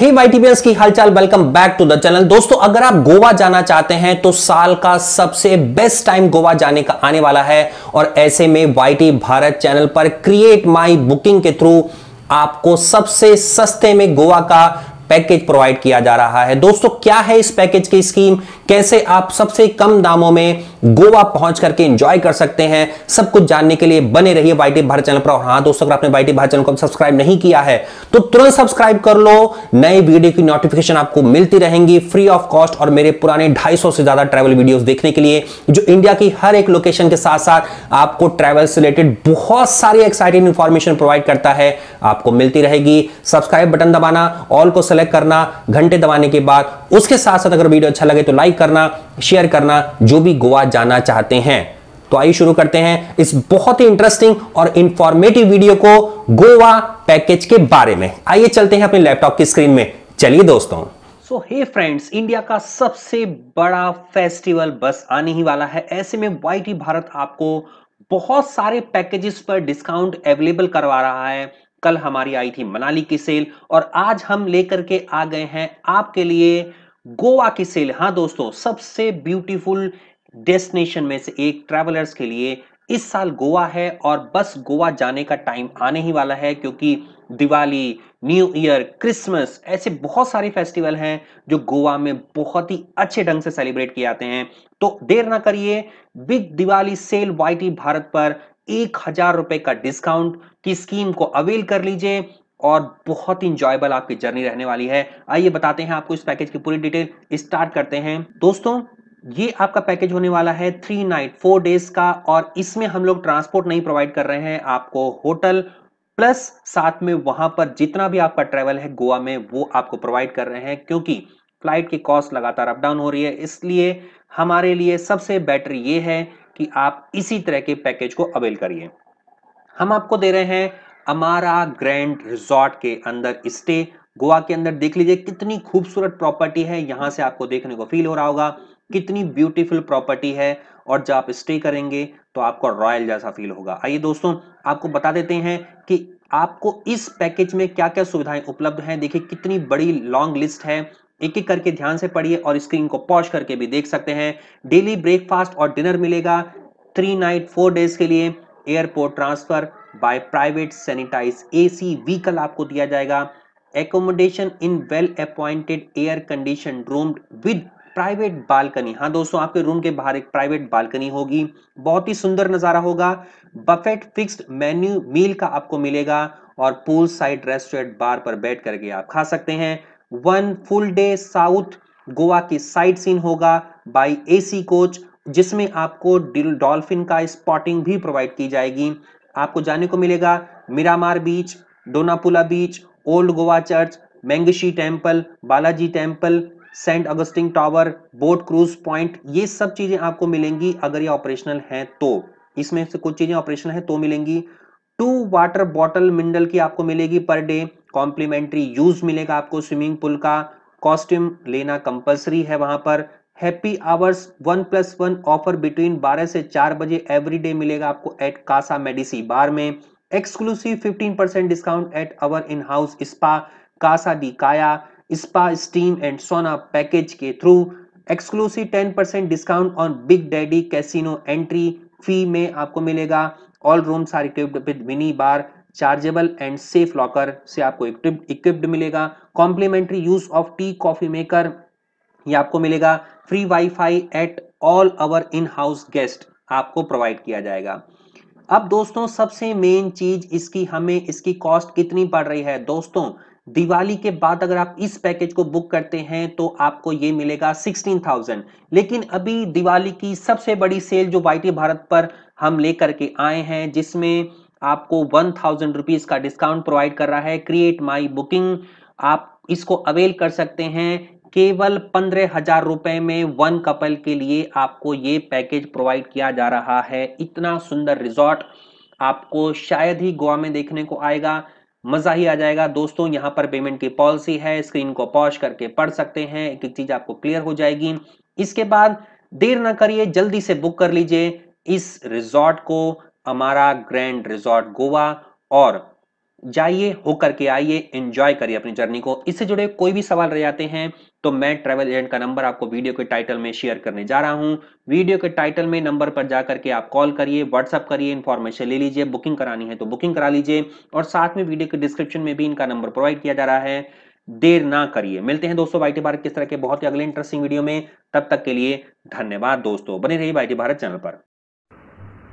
हे की हालचाल welcome back to the channel दोस्तों अगर आप गोवा जाना चाहते हैं तो साल का सबसे बेस्ट टाइम गोवा जाने का आने वाला है और ऐसे में वाई भारत चैनल पर क्रिएट माई बुकिंग के थ्रू आपको सबसे सस्ते में गोवा का पैकेज प्रोवाइड किया जा रहा है दोस्तों क्या है इस पैकेज की स्कीम कैसे आप सबसे कम दामों में गोवा पहुंच करके एंजॉय कर सकते हैं सब कुछ जानने के लिए बने रहिए वाईटी भारत चैनल पर और हाँ दोस्तों अगर आपने वाईटी भारत चैनल को सब्सक्राइब नहीं किया है तो तुरंत सब्सक्राइब कर लो नई वीडियो की नोटिफिकेशन आपको मिलती रहेंगी फ्री ऑफ कॉस्ट और मेरे पुराने सौ से ज्यादा ट्रैवल वीडियो देखने के लिए जो इंडिया की हर एक लोकेशन के साथ साथ आपको ट्रैवल से रिलेटेड बहुत सारी एक्साइटिंग इंफॉर्मेशन प्रोवाइड करता है आपको मिलती रहेगी सब्सक्राइब बटन दबाना ऑल को सेलेक्ट करना घंटे दबाने के बाद उसके साथ साथ अगर वीडियो अच्छा लगे तो लाइक करना शेयर करना जो भी गोवा जाना चाहते हैं तो आइए शुरू करते हैं इस बहुत ही इंटरेस्टिंग और इंफॉर्मेटिव वीडियो को गोवा पैकेज के बारे में आइए चलते हैं अपने लैपटॉप की स्क्रीन में चलिए दोस्तों सो हे फ्रेंड्स इंडिया का सबसे बड़ा फेस्टिवल बस आने ही वाला है ऐसे में वाई भारत आपको बहुत सारे पैकेजेस पर डिस्काउंट अवेलेबल करवा रहा है कल हमारी आई थी मनाली की सेल और आज हम लेकर के आ गए हैं आपके लिए गोवा की सेल हाँ दोस्तों सबसे ब्यूटीफुल डेस्टिनेशन में से एक ट्रेवलर्स के लिए इस साल गोवा है और बस गोवा जाने का टाइम आने ही वाला है क्योंकि दिवाली न्यू ईयर क्रिसमस ऐसे बहुत सारे फेस्टिवल हैं जो गोवा में बहुत ही अच्छे ढंग से सेलिब्रेट किए जाते हैं तो देर ना करिए big Diwali sale Y Bharat पर एक हजार रुपए का डिस्काउंट की स्कीम को अवेल कर लीजिए और बहुत ही इंजॉयबल आपकी जर्नी रहने वाली है आइए बताते हैं आपको इस पैकेज की पूरी डिटेल स्टार्ट करते हैं दोस्तों ये आपका पैकेज होने वाला है थ्री नाइट फोर डेज का और इसमें हम लोग ट्रांसपोर्ट नहीं प्रोवाइड कर रहे हैं आपको होटल प्लस साथ में वहां पर जितना भी आपका ट्रेवल है गोवा में वो आपको प्रोवाइड कर रहे हैं क्योंकि फ्लाइट की कॉस्ट लगातार अप डाउन हो रही है इसलिए हमारे लिए सबसे बेटर ये है कि आप इसी तरह के पैकेज को अवेल करिए हम आपको दे रहे हैं अमारा ग्रैंड रिजॉर्ट के अंदर स्टे गोवा के अंदर देख लीजिए कितनी खूबसूरत प्रॉपर्टी है यहाँ से आपको देखने को फील हो रहा होगा कितनी ब्यूटीफुल प्रॉपर्टी है और जब आप स्टे करेंगे तो आपको रॉयल जैसा फील होगा आइए दोस्तों आपको बता देते हैं कि आपको इस पैकेज में क्या क्या सुविधाएं उपलब्ध हैं देखिए कितनी बड़ी लॉन्ग लिस्ट है एक एक करके ध्यान से पढ़िए और स्क्रीन को पॉज करके भी देख सकते हैं डेली ब्रेकफास्ट और डिनर मिलेगा थ्री नाइट फोर डेज के लिए airport transfer by private sanitize AC vehicle आपको दिया जाएगा accommodation in well appointed air condition room with private balcony हाँ दोस्तों आपके रूम के बाहर एक प्राइवेट बालकनी होगी बहुत ही सुंदर नज़ारा होगा बफेट फिक्स्ड मेन्यू मील का आपको मिलेगा और पूल साइड रेस्टोरेंट बार पर बैठ करके आप खा सकते हैं one full day south Goa की साइट सीन होगा बाई एसी कोच जिसमें आपको डॉल्फिन का स्पॉटिंग भी प्रोवाइड की जाएगी आपको जाने को मिलेगा Miramar beach Donapaula beach old Goa church Mangeshi temple Balaji temple saint Augustine tower boat cruise point ये सब चीज़ें आपको मिलेंगी अगर ये ऑपरेशनल हैं तो इसमें से कुछ चीज़ें ऑपरेशनल हैं तो मिलेंगी टू वाटर बॉटल मिनरल की आपको मिलेगी पर डे कॉम्प्लीमेंट्री यूज मिलेगा आपको स्विमिंग पूल का कॉस्ट्यूम लेना कंपलसरी है वहां पर happy hours one plus one offer between 12 से 4 बजे एवरी डे मिलेगा आपको एट कासा मेडिसी बार में exclusive 15 percent discount at our in house spa Casa de Kaya spa steam and sauna package के through exclusive 10 percent discount on Big Daddy casino entry fee में आपको मिलेगा all rooms are equipped with mini bar chargeable and safe locker से आपको equipped मिलेगा complimentary use of tea coffee maker ये आपको मिलेगा free WiFi at all our in house guest आपको प्रोवाइड किया जाएगा अब दोस्तों सबसे मेन चीज इसकी हमें इसकी कॉस्ट कितनी पड़ रही है दोस्तों दिवाली के बाद अगर आप इस पैकेज को बुक करते हैं तो आपको ये मिलेगा 16,000 लेकिन अभी दिवाली की सबसे बड़ी सेल जो वाई भारत पर हम लेकर के आए हैं जिसमें आपको वन थाउजेंड रुपीज़ का डिस्काउंट प्रोवाइड कर रहा है क्रिएट माई बुकिंग आप इसको अवेल कर सकते हैं केवल पंद्रह हजार रुपए में वन कपल के लिए आपको ये पैकेज प्रोवाइड किया जा रहा है इतना सुंदर रिजॉर्ट आपको शायद ही गोवा में देखने को आएगा मजा ही आ जाएगा दोस्तों यहाँ पर पेमेंट की पॉलिसी है स्क्रीन को पॉज करके पढ़ सकते हैं एक एक चीज आपको क्लियर हो जाएगी इसके बाद देर ना करिए जल्दी से बुक कर लीजिए इस रिजॉर्ट को हमारा ग्रैंड रिजॉर्ट गोवा और जाइए होकर के आइए एंजॉय करिए अपनी जर्नी को इससे जुड़े कोई भी सवाल रह जाते हैं तो मैं ट्रेवल एजेंट का नंबर आपको वीडियो के टाइटल में शेयर करने जा रहा हूं वीडियो के टाइटल में नंबर पर जाकर के आप कॉल करिए व्हाट्सअप करिए इन्फॉर्मेशन ले लीजिए बुकिंग करानी है तो बुकिंग करा लीजिए और साथ में वीडियो के डिस्क्रिप्शन में भी इनका नंबर प्रोवाइड किया जा रहा है देर ना करिए मिलते हैं दोस्तों बाईटी भारत किस तरह के बहुत ही अगले इंटरेस्टिंग वीडियो में तब तक के लिए धन्यवाद दोस्तों बने रही बाईटी भारत चैनल पर